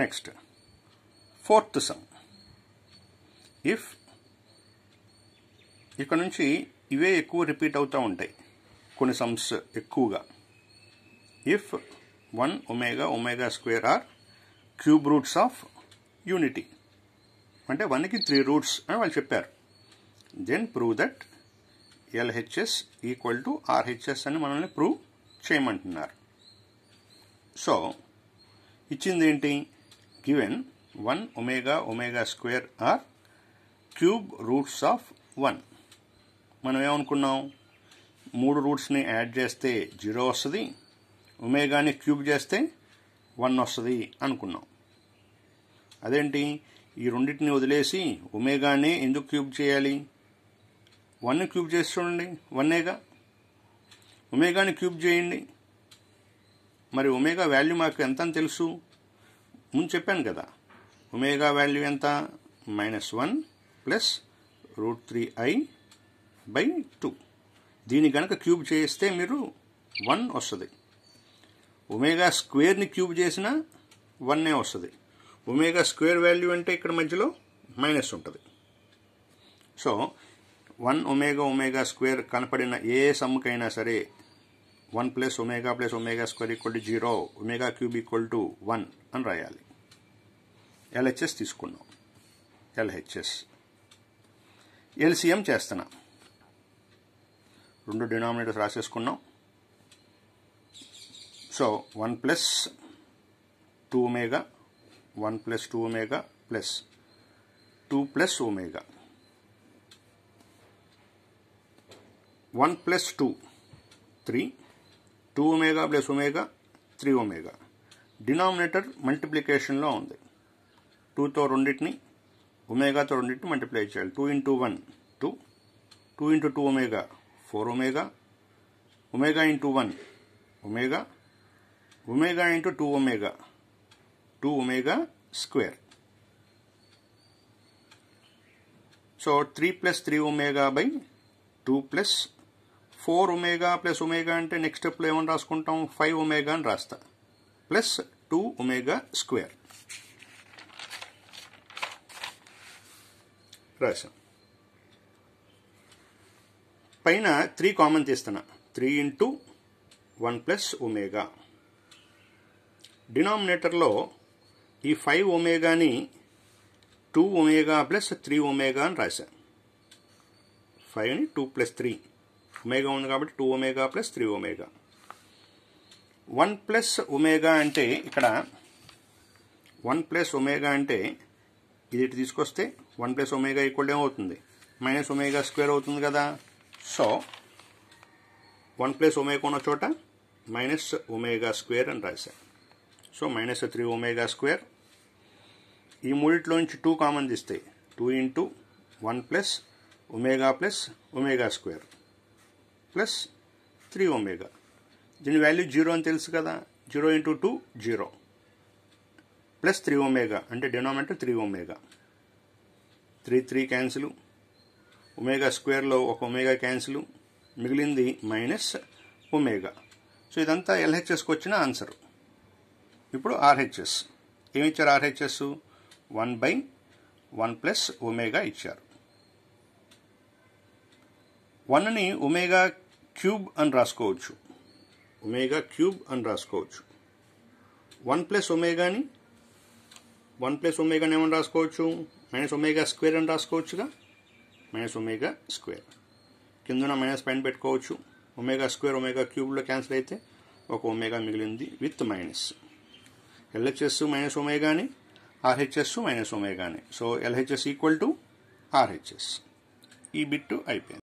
next fourth sum if ఇక్కడ నుంచి ఇవే ఎక్కువ రిపీట్ అవుతూ ఉంటాయి కొన్ని సమ్స్ ఎక్కువగా if one omega omega square are cube roots of unity అంటే వన్కి త్రీ రూట్స్ అని వాళ్ళు చెప్పారు then prove that LHS equal to RHS అని మనల్ని ప్రూవ్ చేయమంటున్నారు సో ఇచ్చింది ఏంటి given one omega omega square are cube roots of one మనం ఏమనుకున్నాం మూడు రూట్స్ని యాడ్ చేస్తే జీరో వస్తుంది ఒమేగాని క్యూబ్ చేస్తే వన్ వస్తుంది అనుకున్నాం అదేంటి ఈ రెండింటిని వదిలేసి ఒమేగానే ఎందుకు క్యూబ్ చేయాలి వన్ క్యూబ్ చేసి చూడండి వన్నేగా ఒమేగాని క్యూబ్ చేయండి మరి ఒమేగా వాల్యూ మాకు ఎంత అని తెలుసు ముందు చెప్పాను కదా ఒమేగా వాల్యూ ఎంత minus one plus root three I by two దీన్ని కనుక క్యూబ్ చేస్తే మీరు వన్ వస్తుంది ఒమేగా స్క్వేర్ని క్యూబ్ చేసిన వన్నే వస్తుంది ఒమేగా స్క్వేర్ వాల్యూ అంటే ఇక్కడ మధ్యలో మైనస్ ఉంటుంది so one omega omega square కనపడిన ఏ సమ్ముకైనా సరే one plus omega plus omega square equal to zero omega cube equal to one అని రాయాలి ఎల్హెచ్ఎస్ తీసుకున్నాం ఎల్హెచ్ఎస్ ఎల్సిఎం చేస్తున్నాం రెండు డినామినేటర్స్ రాసేసుకున్నాం so one plus two omega one plus two omega plus two plus omega one plus two three two omega plus omega three omega denominator మల్టిప్లికేషన్లో ఉంది టూతో రెండింటిని ఒమేగాతో రెండింటిని మల్టిప్లై చేయాలి two into one two two into two omega four omega omega into one omega omega into two omega two omega square so three plus three omega by two plus four omega plus omega అంటే next స్టెప్లో ఏమని రాసుకుంటాం five omega అని రాస్తా plus two omega square రాశాం పైన three common తీస్తున్నా three into one plus omega డినామినేటర్లో ఈ ఫైవ్ ఒమేగాని two omega plus three omega అని రాశా ఫైవ్ని టూ ప్లస్ త్రీ ఒమేగా ఉంది కాబట్టి two omega plus three omega one plus omega అంటే ఇక్కడ వన్ ప్లస్ ఒమేగా అంటే ఇది ఇటు తీసుకొస్తే వన్ ప్లస్ ఒమేగా ఈక్వల్ అవుతుంది మైనస్ ఒమేగా స్క్వేర్ అవుతుంది కదా సో వన్ ప్లస్ ఒమేగా ఉన్న చోట మైనస్ ఒమేగా స్క్వేర్ అని రాశా so minus three omega square ఈ మూడిట్లోంచి టూ కామన్ తీస్తే two into one plus omega plus omega square plus three omega దీని వాల్యూ జీరో అని తెలుసు కదా zero into two zero plus three omega అంటే denominator three omega three three cancel omega స్క్వేర్లో ఒక ఒమేగా క్యాన్సిల్ మిగిలింది minus omega so ఇదంతా ఎల్హెచ్ఎస్కి వచ్చిన ఆన్సర్ ఇప్పుడు ఆర్హెచ్ఎస్ ఏమిచ్చారు RHS one by one plus omega ఇచ్చారు వన్ని ఒమేగా క్యూబ్ అని రాసుకోవచ్చు ఒమేగా క్యూబ్ అని రాసుకోవచ్చు వన్ ప్లస్ ఒమేగాని వన్ ప్లస్ ఒమేగాని ఏమని రాసుకోవచ్చు మైనస్ ఒమేగా స్క్వేర్ అని రాసుకోవచ్చుగా మైనస్ ఒమేగా స్క్వేర్ కిందన మైనస్ పైన పెట్టుకోవచ్చు ఒమేగా స్క్వేర్ ఒమేగా క్యూబ్లో క్యాన్సిల్ అయితే ఒక ఒమేగా మిగిలింది విత్ మైనస్ ఎల్హెచ్ఎస్ మైనస్ ఒమేగాని ఆర్హెచ్ఎస్ మైనస్ ఒమేగాని so LHS equal to RHS ఈ బిట్టు అయిపోయింది